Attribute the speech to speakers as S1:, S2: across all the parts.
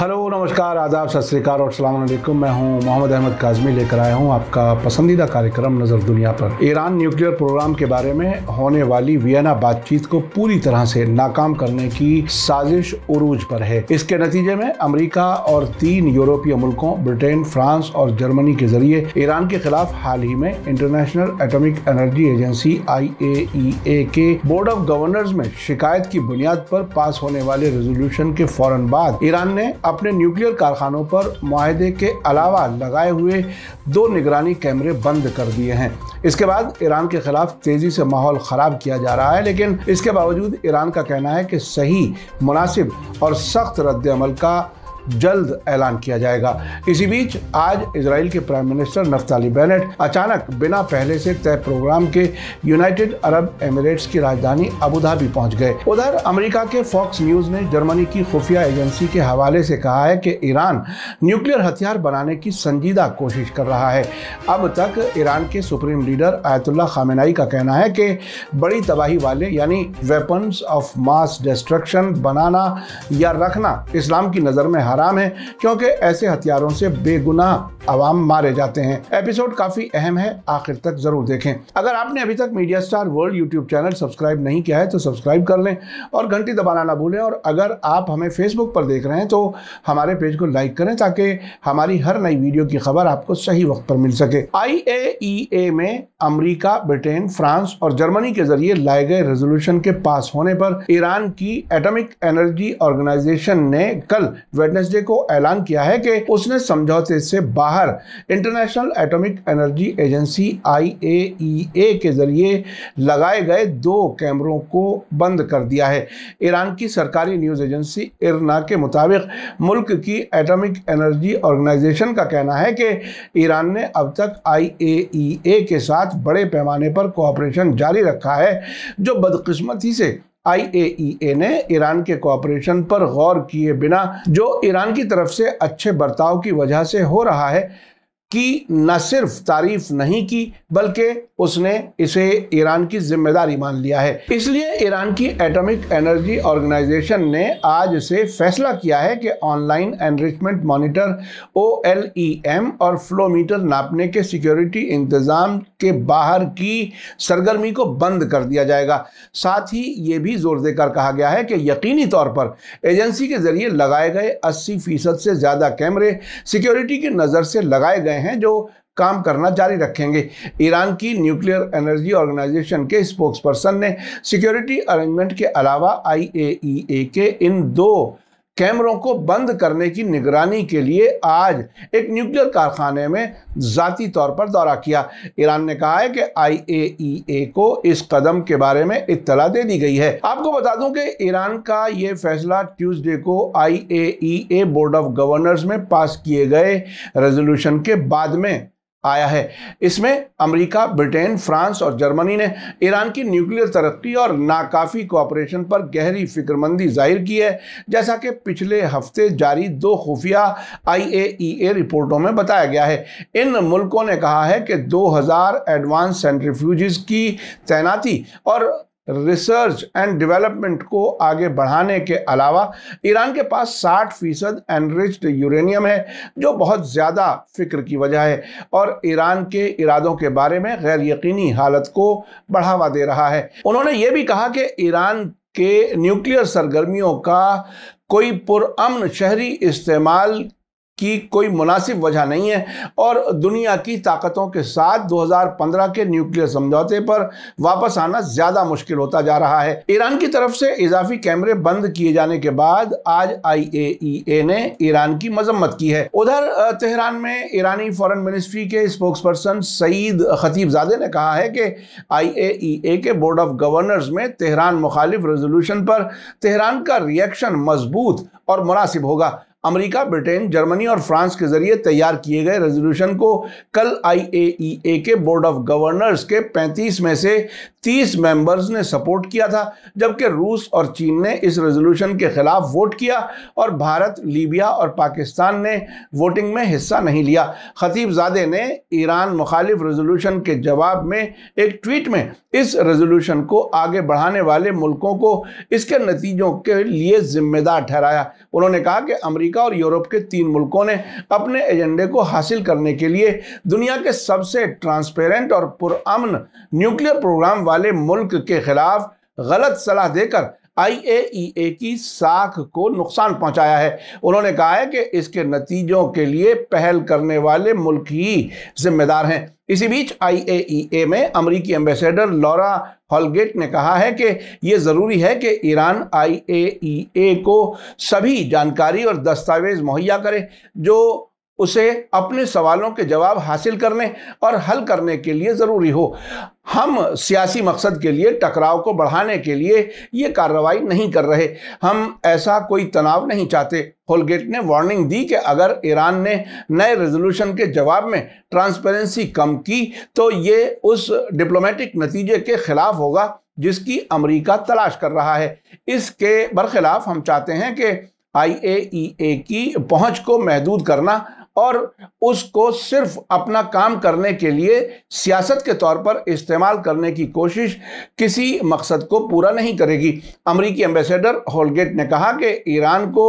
S1: Hello नमस्कार आदाब सत श्रीकाल और सलामकुम मैं हूं मोहम्मद अहमद काजमी लेकर आया हूं आपका पसंदीदा कार्यक्रम नज़र दुनिया पर ईरान न्यूक्लियर प्रोग्राम के बारे में होने वाली वियना बातचीत को पूरी तरह से नाकाम करने की साजिश उरूज पर है इसके नतीजे में अमरीका और तीन यूरोपीय मुल्कों ब्रिटेन फ्रांस और जर्मनी के जरिए ईरान के खिलाफ हाल ही में इंटरनेशनल एटोमिक एनर्जी एजेंसी आई के बोर्ड ऑफ गवर्नर्स में शिकायत की बुनियाद पर पास होने वाले रेजोल्यूशन के फौरन बाद ईरान ने अपने न्यूक्लियर कारखानों पर माहदे के अलावा लगाए हुए दो निगरानी कैमरे बंद कर दिए हैं इसके बाद ईरान के खिलाफ तेज़ी से माहौल ख़राब किया जा रहा है लेकिन इसके बावजूद ईरान का कहना है कि सही मुनासिब और सख्त रद्द अमल का जल्द ऐलान किया जाएगा इसी बीच आज इसराइल के प्राइम मिनिस्टर नफ्ताली बेनेट अचानक बिना पहले से तय प्रोग्राम के यूनाइटेड अरब एमिरेट्स की राजधानी अबुधाबी पहुंच गए उधर अमेरिका के फॉक्स न्यूज ने जर्मनी की खुफिया एजेंसी के हवाले से कहा है कि ईरान न्यूक्लियर हथियार बनाने की संजीदा कोशिश कर रहा है अब तक ईरान के सुप्रीम लीडर आयतुल्ला खामेनाई का कहना है कि बड़ी तबाही वाले यानी वेपन्स ऑफ मास डिस्ट्रक्शन बनाना या रखना इस्लाम की नज़र में हार हराम है क्योंकि ऐसे हथियारों से बेगुनाह आवाम मारे जाते हैं एपिसोड काफी अहम है आखिर तक जरूर देखें अगर आपने अभी तक Media Star World YouTube channel subscribe नहीं किया है तो सब्सक्राइब कर लें और घंटी दबाना ना भूलें और अगर आप हमें फेसबुक पर देख रहे हैं तो हमारे पेज को लाइक करें ताकि हमारी हर नई वीडियो की खबर आपको सही वक्त पर मिल सके आई e में अमरीका ब्रिटेन फ्रांस और जर्मनी के जरिए लाए गए रेजोल्यूशन के पास होने पर ईरान की एटमिक एनर्जी ऑर्गेनाइजेशन ने कल वेडनेस वेडनेसडे को ऐलान किया है कि उसने समझौते से बाहर International Atomic Energy Agency IAEA के जरिए लगाए गए दो कैमरों को बंद कर दिया है ईरान की सरकारी न्यूज़ एजेंसी इरना के मुताबिक मुल्क की एटॉमिक एनर्जी ऑर्गेनाइजेशन का कहना है कि ईरान ने अब तक आईएईए e के साथ बड़े पैमाने पर कोऑपरेशन जारी रखा है जो बदकिस्मती से आईएईए e ने ईरान के कॉपरेशन पर गौर किए बिना जो ईरान की तरफ से अच्छे बर्ताव की वजह से हो रहा है की न सिर्फ तारीफ नहीं की बल्कि उसने इसे ईरान की जिम्मेदारी मान लिया है इसलिए ईरान की एटॉमिक एनर्जी ऑर्गेनाइजेशन ने आज से फैसला किया है कि online enrichment monitor O L E M और फ्लोमीटर नापने के सिक्योरिटी इंतज़ाम के बाहर की सरगर्मी को बंद कर दिया जाएगा साथ ही ये भी जोर देकर कहा गया है कि यकीनी तौर पर एजेंसी के ज़रिए लगाए गए अस्सी फ़ीसद से ज़्यादा कैमरे सिक्योरिटी की नज़र से लगाए गए रहे हैं जो काम करना जारी रखेंगे ईरान की न्यूक्लियर एनर्जी ऑर्गेनाइजेशन के स्पोक्सपर्सन ने सिक्योरिटी अरेंजमेंट के अलावा आईएईए e के इन दो कैमरों को बंद करने की निगरानी के लिए आज एक न्यूक्लियर कारखाने में ज़ाती तौर पर दौरा किया ईरान ने कहा है कि आईएईए को इस कदम के बारे में इतला दे दी गई है आपको बता दूं कि ईरान का ये फैसला ट्यूसडे को आईएईए बोर्ड ऑफ गवर्नर्स में पास किए गए रेजोल्यूशन के बाद में आया है इसमें अमेरिका, ब्रिटेन फ्रांस और जर्मनी ने ईरान की न्यूक्लियर तरक्की और नाकाफी कोऑपरेशन पर गहरी फिक्रमंदी जाहिर की है जैसा कि पिछले हफ्ते जारी दो खुफिया आईएईए e रिपोर्टों में बताया गया है इन मुल्कों ने कहा है कि 2000 एडवांस सेंट्रीफ्यूजिस की तैनाती और रिसर्च एंड डेवलपमेंट को आगे बढ़ाने के अलावा ईरान के पास 60 फीसद एनरिच्ड यूरेनियम है जो बहुत ज़्यादा फिक्र की वजह है और ईरान के इरादों के बारे में गैर यकीनी हालत को बढ़ावा दे रहा है उन्होंने ये भी कहा कि ईरान के न्यूक्लियर सरगर्मियों का कोई पुरान शहरी इस्तेमाल की कोई मुनासिब वजह नहीं है और दुनिया की ताकतों के साथ 2015 के न्यूक्लियर समझौते पर वापस आना ज़्यादा मुश्किल होता जा रहा है ईरान की तरफ से इजाफी कैमरे बंद किए जाने के बाद आज आईएईए e ने ईरान की मजम्मत की है उधर तेहरान में ईरानी फॉरेन मिनिस्ट्री के स्पोक्स पर्सन सईद खतीबजादे ने कहा है कि आईएईए e के बोर्ड ऑफ गवर्नर्स में तेहरान मुखालिफ रेजोल्यूशन पर तेहरान का रिएक्शन मजबूत और मुनासिब होगा अमेरिका ब्रिटेन जर्मनी और फ्रांस के जरिए तैयार किए गए रेजोल्यूशन को कल आईएईए e के बोर्ड ऑफ गवर्नर्स के 35 में से 30 मेंबर्स ने सपोर्ट किया था जबकि रूस और चीन ने इस रेजोल्यूशन के खिलाफ वोट किया और भारत लीबिया और पाकिस्तान ने वोटिंग में हिस्सा नहीं लिया खतीबजादे ने ईरान मुखालिफ रेजोल्यूशन के जवाब में एक ट्वीट में इस रेजोल्यूशन को आगे बढ़ाने वाले मुल्कों को इसके नतीजों के लिए जिम्मेदार ठहराया उन्होंने कहा कि अमरीका अमेरिका और यूरोप के तीन मुल्कों ने अपने एजेंडे को हासिल करने के लिए दुनिया के सबसे ट्रांसपेरेंट और पुरअमन न्यूक्लियर प्रोग्राम वाले मुल्क के खिलाफ गलत सलाह देकर आईएईए की साख को नुकसान पहुंचाया है उन्होंने कहा है कि इसके नतीजों के लिए पहल करने वाले मुल्क ही जिम्मेदार हैं इसी बीच आईएईए e में अमरीकी एम्बेसडर लॉरा हॉलगेट ने कहा है कि ये ज़रूरी है कि ईरान आईएईए e को सभी जानकारी और दस्तावेज मुहैया करे जो उसे अपने सवालों के जवाब हासिल करने और हल करने के लिए ज़रूरी हो हम सियासी मकसद के लिए टकराव को बढ़ाने के लिए ये कार्रवाई नहीं कर रहे हम ऐसा कोई तनाव नहीं चाहते होलगेट ने वार्निंग दी कि अगर ईरान ने नए रेजोल्यूशन के जवाब में ट्रांसपेरेंसी कम की तो ये उस डिप्लोमेटिक नतीजे के खिलाफ होगा जिसकी अमरीका तलाश कर रहा है इसके बरखिलाफ हम चाहते हैं कि ए की पहुंच को महदूद करना और उसको सिर्फ अपना काम करने के लिए सियासत के तौर पर इस्तेमाल करने की कोशिश किसी मकसद को पूरा नहीं करेगी अमरीकी एम्बेसडर होलगेट ने कहा कि ईरान को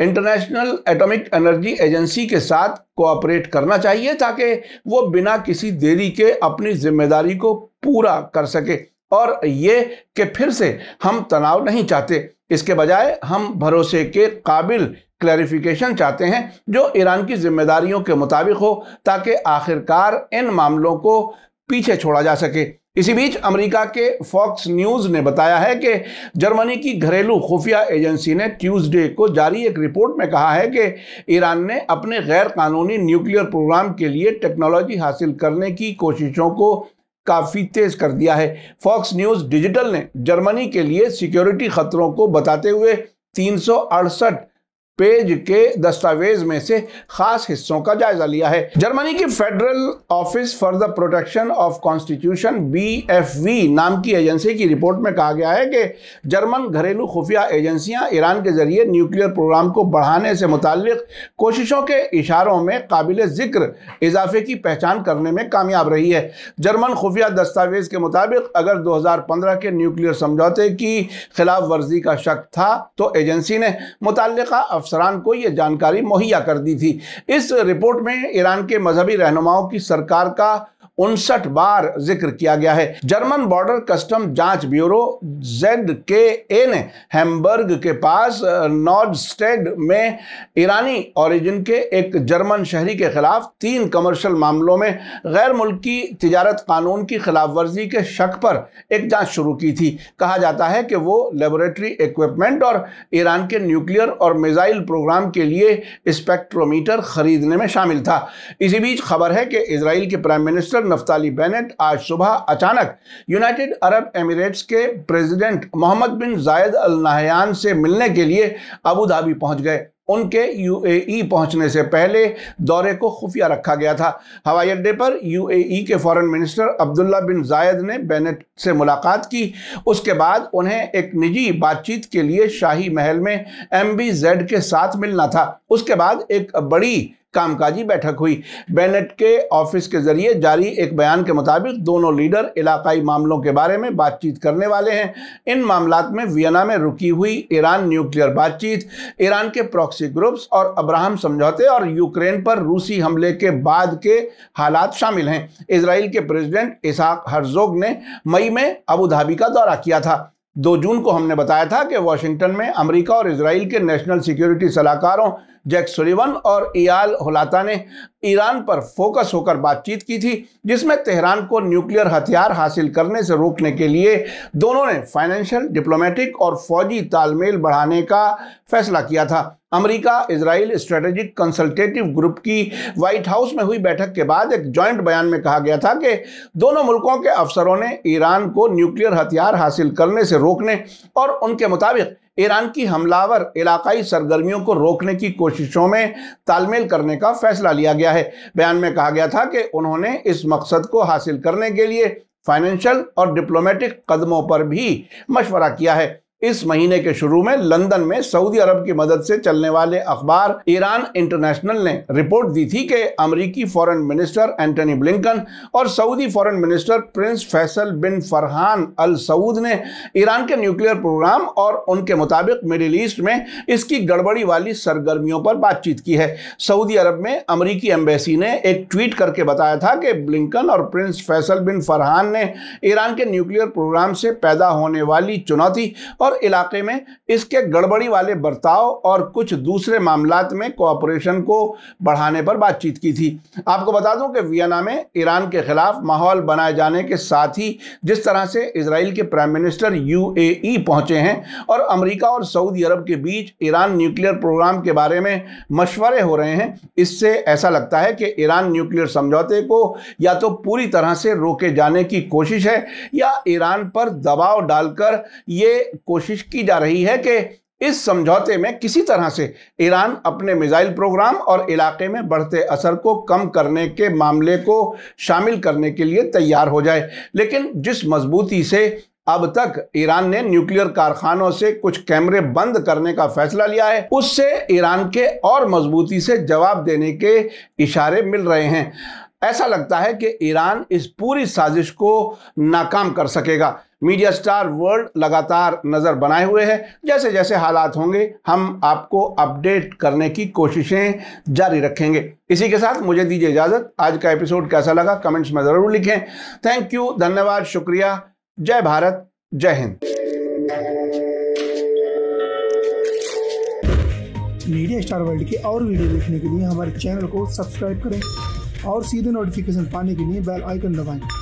S1: इंटरनेशनल एटॉमिक एनर्जी एजेंसी के साथ कोऑपरेट करना चाहिए ताकि वो बिना किसी देरी के अपनी जिम्मेदारी को पूरा कर सके और ये कि फिर से हम तनाव नहीं चाहते इसके बजाय हम भरोसे के काबिल क्लैरिफिकेशन चाहते हैं जो ईरान की जिम्मेदारियों के मुताबिक हो ताकि आखिरकार इन मामलों को पीछे छोड़ा जा सके इसी बीच अमेरिका के फॉक्स न्यूज़ ने बताया है कि जर्मनी की घरेलू खुफिया एजेंसी ने ट्यूसडे को जारी एक रिपोर्ट में कहा है कि ईरान ने अपने गैर कानूनी न्यूक्लियर प्रोग्राम के लिए टेक्नोलॉजी हासिल करने की कोशिशों को काफ़ी तेज कर दिया है फॉक्स न्यूज़ डिजिटल ने जर्मनी के लिए सिक्योरिटी खतरों को बताते हुए तीन पेज के दस्तावेज में से खास हिस्सों का जायजा लिया है जर्मनी की Federal Office for the Protection of Constitution B नाम की एजेंसी की रिपोर्ट में कहा गया है कि जर्मन घरेलू खुफिया एजेंसियां ईरान के जरिए न्यूक्लियर प्रोग्राम को बढ़ाने से मुतल कोशिशों के इशारों में काबिल जिक्र इजाफे की पहचान करने में कामयाब रही है जर्मन खुफिया दस्तावेज के मुताबिक अगर दो के न्यूक्लियर समझौते की खिलाफ वर्जी का शक था तो एजेंसी ने मुतल अफसर अफसरान को यह जानकारी मुहैया कर दी थी इस रिपोर्ट में ईरान के मजहबी रहनुमाओं की सरकार का उनसठ बार जिक्र किया गया है जर्मन बॉर्डर कस्टम जांच ब्यूरो जेड के ए ने हैमबर्ग के पास नॉर्डस्टेड में ईरानी ओरिजिन के एक जर्मन शहरी के खिलाफ तीन कमर्शियल मामलों में गैर मुल्की तजारत कानून की खिलाफ वर्जी के शक पर एक जांच शुरू की थी कहा जाता है कि वो लेबोरेटरी इक्विपमेंट और ईरान के न्यूक्लियर और मिजाइल प्रोग्राम के लिए स्पेक्ट्रोमीटर खरीदने में शामिल था इसी बीच खबर है कि इसराइल के प्राइम मिनिस्टर नफ्ताली बेनेट आज सुबह अचानक यूनाइटेड अरब एमिरेट्स के president Mohammed bin Zayed Al Nahyan से मिलने के लिए अबू धाबी पहुंच गए उनके यूएई पहुंचने से पहले दौरे को खुफिया रखा गया था हवाई अड्डे पर यूएई के फॉरेन मिनिस्टर अब्दुल्ला बिन जायद ने बेनेट से मुलाकात की उसके बाद उन्हें एक निजी बातचीत के लिए शाही महल में एमबीजेड के साथ मिलना था उसके बाद एक बड़ी कामकाजी बैठक हुई बेनेट के ऑफिस के जरिए जारी एक बयान के मुताबिक दोनों लीडर इलाकाई मामलों के बारे में बातचीत करने वाले हैं इन मामला में वियना में रुकी हुई ईरान न्यूक्लियर बातचीत ईरान के प्रॉक्सी ग्रुप्स और अब्राहम समझौते और यूक्रेन पर रूसी हमले के बाद के हालात शामिल हैं इसराइल के प्रेजिडेंट इसहाक हरजोग ने मई में अबू धाबी का दौरा किया था दो जून को हमने बताया था कि वाशिंगटन में अमेरिका और इसराइल के नेशनल सिक्योरिटी सलाहकारों जैक सुलिवन और इयाल होलाता ने ईरान पर फोकस होकर बातचीत की थी जिसमें तेहरान को न्यूक्लियर हथियार हासिल करने से रोकने के लिए दोनों ने फाइनेंशियल डिप्लोमेटिक और फौजी तालमेल बढ़ाने का फैसला किया था America Israel strategic consultative group की व्हाइट हाउस में हुई बैठक के बाद एक जॉइंट बयान में कहा गया था कि दोनों मुल्कों के अफसरों ने ईरान को न्यूक्लियर हथियार हासिल करने से रोकने और उनके मुताबिक ईरान की हमलावर इलाकाई सरगर्मियों को रोकने की कोशिशों में तालमेल करने का फैसला लिया गया है बयान में कहा गया था कि उन्होंने इस मकसद को हासिल करने के लिए फाइनेंशियल और डिप्लोमेटिक कदमों पर भी मशवरा किया है इस महीने के शुरू में लंदन में सऊदी अरब की मदद से चलने वाले अखबार ईरान इंटरनेशनल ने रिपोर्ट दी थी कि अमरीकी फॉरेन मिनिस्टर एंटनी ब्लिंकन और Saudi foreign minister prince Faisal bin Farhan Al Saud ने ईरान के न्यूक्लियर प्रोग्राम और उनके मुताबिक मिडिल ईस्ट में इसकी गड़बड़ी वाली सरगर्मियों पर बातचीत की है सऊदी अरब में अमरीकी एम्बेसी ने एक ट्वीट करके बताया था कि ब्लिंकन और प्रिंस फैसल बिन फरहान ने ईरान के न्यूक्लियर प्रोग्राम से पैदा होने वाली चुनौती और और इलाके में इसके गड़बड़ी वाले बर्ताव और कुछ दूसरे मामला में कोऑपरेशन को बढ़ाने पर बातचीत की थी आपको बता दूं कि वियना में ईरान के खिलाफ माहौल बनाए जाने के साथ ही जिस तरह से इसराइल के प्राइम मिनिस्टर यू पहुंचे हैं और अमरीका और सऊदी अरब के बीच ईरान न्यूक्लियर प्रोग्राम के बारे में मशवरे हो रहे हैं इससे ऐसा लगता है कि ईरान न्यूक्लियर समझौते को या तो पूरी तरह से रोके जाने की कोशिश है या ईरान पर दबाव डालकर ये कोशिश कोशिश की जा रही है कि इस समझौते में किसी तरह से ईरान अपने मिसाइल प्रोग्राम और इलाके में बढ़ते असर को कम करने के मामले को शामिल करने के लिए तैयार हो जाए लेकिन जिस मजबूती से अब तक ईरान ने न्यूक्लियर कारखानों से कुछ कैमरे बंद करने का फैसला लिया है उससे ईरान के और मजबूती से जवाब देने के इशारे मिल रहे हैं ऐसा लगता है कि ईरान इस पूरी साजिश को नाकाम कर सकेगा मीडिया स्टार वर्ल्ड लगातार नज़र बनाए हुए है जैसे जैसे हालात होंगे हम आपको अपडेट करने की कोशिशें जारी रखेंगे इसी के साथ मुझे दीजिए इजाज़त आज का एपिसोड कैसा लगा कमेंट्स में ज़रूर लिखें थैंक यू धन्यवाद शुक्रिया जय भारत जय हिंद मीडिया स्टार वर्ल्ड के और वीडियो देखने के लिए हमारे चैनल को सब्सक्राइब करें और सीधे नोटिफिकेशन पाने के लिए बेल आइकन दबाएं।